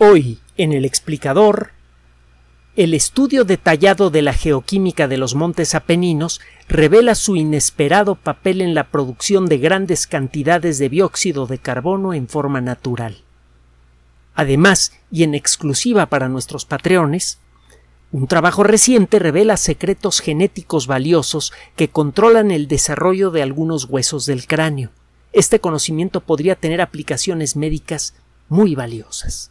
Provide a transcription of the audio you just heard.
Hoy, en el explicador, el estudio detallado de la geoquímica de los montes apeninos revela su inesperado papel en la producción de grandes cantidades de dióxido de carbono en forma natural. Además, y en exclusiva para nuestros patreones, un trabajo reciente revela secretos genéticos valiosos que controlan el desarrollo de algunos huesos del cráneo. Este conocimiento podría tener aplicaciones médicas muy valiosas.